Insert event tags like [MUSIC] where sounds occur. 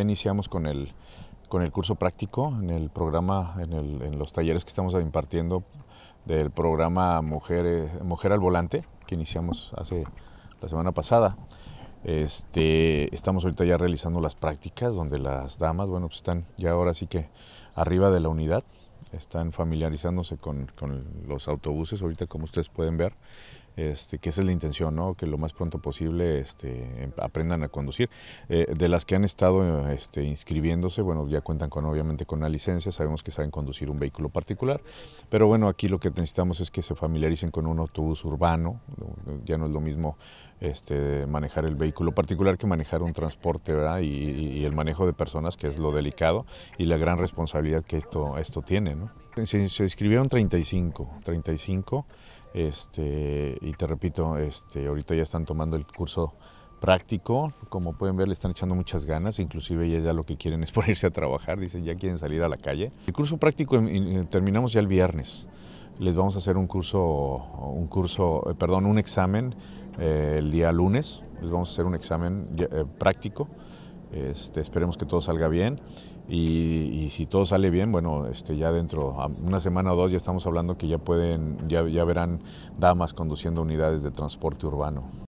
Iniciamos con el, con el curso práctico en el programa, en, los talleres que estamos impartiendo del programa Mujer, eh, Mujer al Volante, que iniciamos hace la semana pasada. Este, estamos ahorita ya realizando las prácticas donde las damas, bueno, pues están ya ahora sí que arriba de la unidad, están familiarizándose con, con los autobuses, ahorita como ustedes pueden ver, este, que esa es la intención, que lo más pronto posible este, em, aprendan a conducir. Eh, de las que han estado este, inscribiéndose, bueno, ya cuentan con obviamente con una licencia, sabemos que saben conducir un vehículo particular, pero bueno, aquí lo que necesitamos es que se familiaricen con un autobús urbano, ya no es lo mismo manejar el vehículo particular que manejar un transporte ¿verdad? Y, el manejo de personas, que es lo delicado y la gran responsabilidad que esto, esto tiene. ¿no? Se, escribieron 35, 35, este, y te repito, este, ahorita ya están tomando el curso práctico, como pueden ver le están echando muchas ganas, inclusive ellas ya lo que quieren es [LAUGHS] ponerse a trabajar, dicen ya quieren salir a la calle. El curso práctico em, eh, terminamos ya el viernes, les vamos a hacer un curso, un curso, eh, perdón, un examen eh, el día lunes, les vamos a hacer un examen práctico este, esperemos que todo salga bien y, si todo sale bien, bueno, este, ya dentro una semana o dos ya estamos hablando que ya pueden, ya verán damas conduciendo unidades de transporte urbano.